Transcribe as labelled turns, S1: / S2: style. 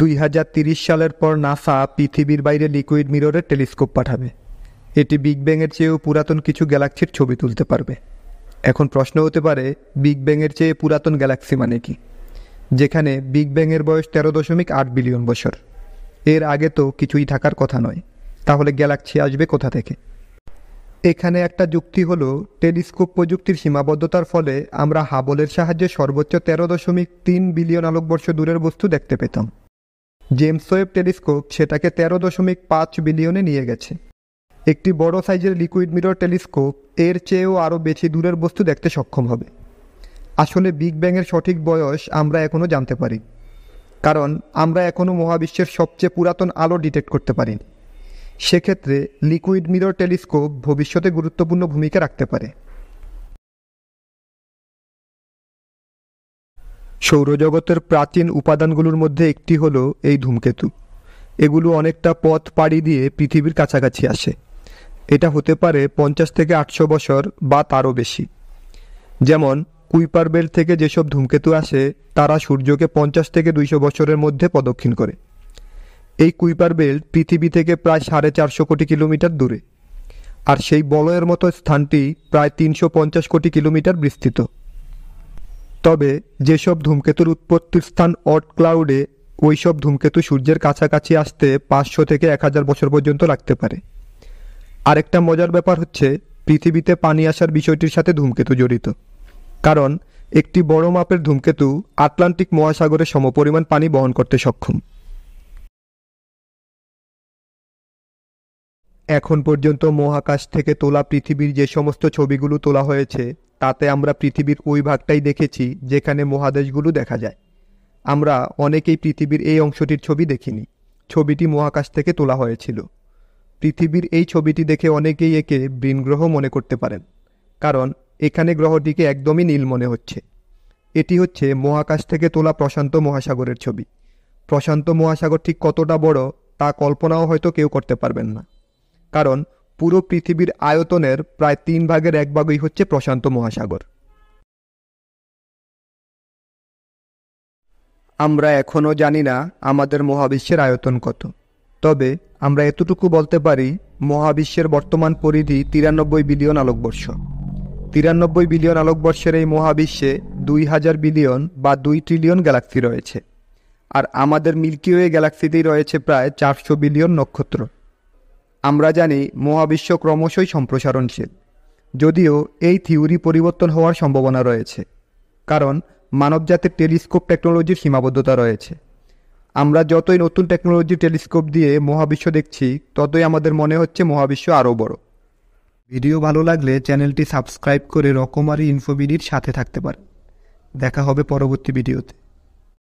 S1: দুই সালের পর নাসা পৃথিবীর বাইরে লিকুইড মিররের টেলিস্কোপ পাঠাবে এটি বিগ ব্যাংয়ের চেয়েও পুরাতন কিছু গ্যালাক্সির ছবি তুলতে পারবে এখন প্রশ্ন হতে পারে বিগ ব্যাংয়ের চেয়ে পুরাতন গ্যালাক্সি মানে কি যেখানে বিগ ব্যাংয়ের বয়স তেরো দশমিক আট বিলিয়ন বছর এর আগে তো কিছুই থাকার কথা নয় তাহলে গ্যালাক্সি আসবে কোথা থেকে এখানে একটা যুক্তি হলো টেলিস্কোপ প্রযুক্তির সীমাবদ্ধতার ফলে আমরা হাবলের সাহায্যে সর্বোচ্চ তেরো দশমিক তিন বিলিয়ন আলোকবর্ষ দূরের বস্তু দেখতে পেতাম জেমস ওয়েব টেলিস্কোপ সেটাকে তেরো দশমিক পাঁচ বিলিয়নে নিয়ে গেছে একটি বড় সাইজের লিকুইড মিরর টেলিস্কোপ এর চেয়েও আরও বেশি দূরের বস্তু দেখতে সক্ষম হবে আসলে বিগ ব্যাংয়ের সঠিক বয়স আমরা এখনও জানতে পারি কারণ আমরা এখনও মহাবিশ্বের সবচেয়ে পুরাতন আলো ডিটেক্ট করতে পারি সেক্ষেত্রে লিকুইড মিরর টেলিস্কোপ ভবিষ্যতে গুরুত্বপূর্ণ ভূমিকা রাখতে পারে সৌরজগতের প্রাচীন উপাদানগুলোর মধ্যে একটি হলো এই ধূমকেতু এগুলো অনেকটা পথ পাড়ি দিয়ে পৃথিবীর কাছাকাছি আসে এটা হতে পারে পঞ্চাশ থেকে আটশো বছর বা তারও বেশি যেমন কুইপার বেল্ট থেকে যেসব ধূমকেতু আসে তারা সূর্যকে পঞ্চাশ থেকে দুইশো বছরের মধ্যে প্রদক্ষিণ করে এই কুইপার বেল্ট পৃথিবী থেকে প্রায় সাড়ে চারশো কোটি কিলোমিটার দূরে আর সেই বলয়ের মতো স্থানটি প্রায় তিনশো কোটি কিলোমিটার বিস্তৃত তবে যেসব ধূমকেতুর উৎপত্তির স্থান অট ক্লাউডে ওইসব ধূমকেতু সূর্যের কাছাকাছি আসতে পাঁচশো থেকে এক হাজার বছর পর্যন্ত লাগতে পারে আরেকটা মজার ব্যাপার হচ্ছে পৃথিবীতে পানি আসার বিষয়টির সাথে ধূমকেতু জড়িত কারণ একটি বড় মাপের ধূমকেতু আটলান্টিক মহাসাগরে সমপরিমাণ পানি বহন করতে সক্ষম এখন পর্যন্ত মহাকাশ থেকে তোলা পৃথিবীর যে সমস্ত ছবিগুলো তোলা হয়েছে তাতে আমরা পৃথিবীর ওই ভাগটাই দেখেছি যেখানে মহাদেশগুলো দেখা যায় আমরা অনেকেই পৃথিবীর এই অংশটির ছবি দেখিনি ছবিটি মহাকাশ থেকে তোলা হয়েছিল পৃথিবীর এই ছবিটি দেখে অনেকেই একে বৃনগ্রহ মনে করতে পারেন কারণ এখানে গ্রহটিকে একদমই নীল মনে হচ্ছে এটি হচ্ছে মহাকাশ থেকে তোলা প্রশান্ত মহাসাগরের ছবি প্রশান্ত মহাসাগর ঠিক কতটা বড় তা কল্পনাও হয়তো কেউ করতে পারবেন না কারণ পুরো পৃথিবীর আয়তনের প্রায় তিন ভাগের এক ভাগই হচ্ছে প্রশান্ত মহাসাগর আমরা এখনও জানি না আমাদের মহাবিশ্বের আয়তন কত তবে আমরা এতটুকু বলতে পারি মহাবিশ্বের বর্তমান পরিধি তিরানব্বই বিলিয়ন আলোকবর্ষ তিরানব্বই বিলিয়ন আলোকবর্ষের এই মহাবিশ্বে দুই হাজার বিলিয়ন বা দুই ট্রিলিয়ন গ্যালাক্সি রয়েছে আর আমাদের মিল্কি ওয়ে গ্যালাক্সিতেই রয়েছে প্রায় চারশো বিলিয়ন নক্ষত্র আমরা জানি মহাবিশ্ব ক্রমশই সম্প্রসারণশীল যদিও এই থিওরি পরিবর্তন হওয়ার সম্ভাবনা রয়েছে কারণ মানবজাতির টেলিস্কোপ টেকনোলজির সীমাবদ্ধতা রয়েছে আমরা যতই নতুন টেকনোলজি টেলিস্কোপ দিয়ে মহাবিশ্ব দেখছি ততই আমাদের মনে হচ্ছে মহাবিশ্ব আরও বড় ভিডিও ভালো লাগলে চ্যানেলটি সাবস্ক্রাইব করে রকমারি ইনফোবিডির সাথে থাকতে পারেন দেখা হবে পরবর্তী ভিডিওতে